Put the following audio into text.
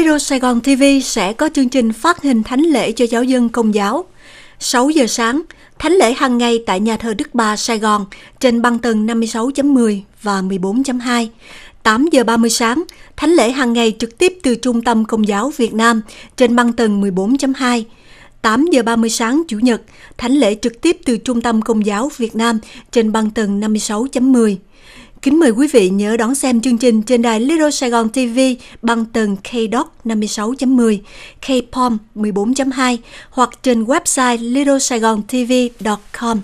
Radio Sài Gòn TV sẽ có chương trình phát hình thánh lễ cho giáo dân công giáo. 6 giờ sáng, thánh lễ hàng ngày tại nhà thờ Đức Bà Sài Gòn trên băng tầng 56.10 và 14.2. 8 giờ 30 sáng, thánh lễ hàng ngày trực tiếp từ Trung tâm Công giáo Việt Nam trên băng tầng 14.2. 8 giờ 30 sáng Chủ nhật, thánh lễ trực tiếp từ Trung tâm Công giáo Việt Nam trên băng tầng 56.10. Kính mời quý vị nhớ đón xem chương trình trên đài Little Sài Gòn TV bằng tần KDoc 56.10, KPOM 14.2 hoặc trên website littlesaigontv.com.